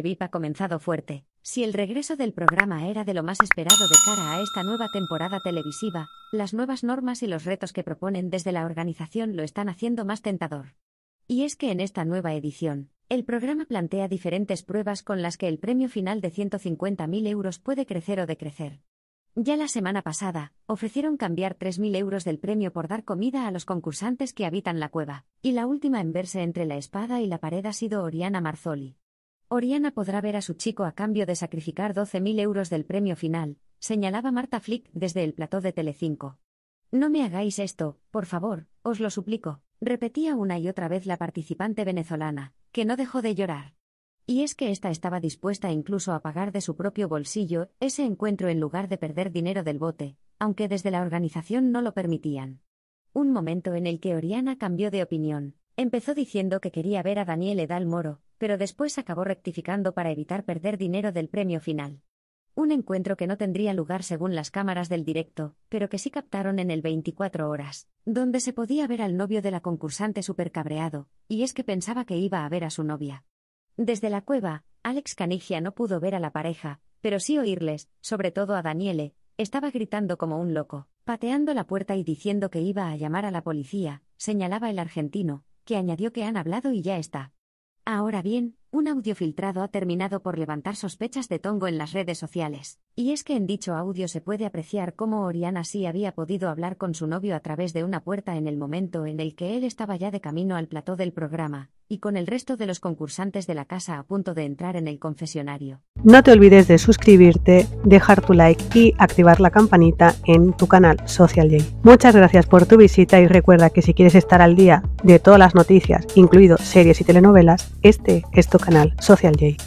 VIP ha comenzado fuerte. Si el regreso del programa era de lo más esperado de cara a esta nueva temporada televisiva, las nuevas normas y los retos que proponen desde la organización lo están haciendo más tentador. Y es que en esta nueva edición, el programa plantea diferentes pruebas con las que el premio final de 150.000 euros puede crecer o decrecer. Ya la semana pasada, ofrecieron cambiar 3.000 euros del premio por dar comida a los concursantes que habitan la cueva, y la última en verse entre la espada y la pared ha sido Oriana Marzoli, Oriana podrá ver a su chico a cambio de sacrificar 12.000 euros del premio final, señalaba Marta Flick desde el plató de Telecinco. No me hagáis esto, por favor, os lo suplico, repetía una y otra vez la participante venezolana, que no dejó de llorar. Y es que ésta estaba dispuesta incluso a pagar de su propio bolsillo ese encuentro en lugar de perder dinero del bote, aunque desde la organización no lo permitían. Un momento en el que Oriana cambió de opinión. Empezó diciendo que quería ver a Daniel Edal Moro, pero después acabó rectificando para evitar perder dinero del premio final. Un encuentro que no tendría lugar según las cámaras del directo, pero que sí captaron en el 24 horas, donde se podía ver al novio de la concursante supercabreado, y es que pensaba que iba a ver a su novia. Desde la cueva, Alex Canigia no pudo ver a la pareja, pero sí oírles, sobre todo a Daniele, estaba gritando como un loco, pateando la puerta y diciendo que iba a llamar a la policía, señalaba el argentino, que añadió que han hablado y ya está. Ahora bien, un audio filtrado ha terminado por levantar sospechas de Tongo en las redes sociales, y es que en dicho audio se puede apreciar cómo Oriana sí había podido hablar con su novio a través de una puerta en el momento en el que él estaba ya de camino al plató del programa, y con el resto de los concursantes de la casa a punto de entrar en el confesionario. No te olvides de suscribirte, dejar tu like y activar la campanita en tu canal Social J. Muchas gracias por tu visita y recuerda que si quieres estar al día de todas las noticias, incluido series y telenovelas, este es tu canal Social J.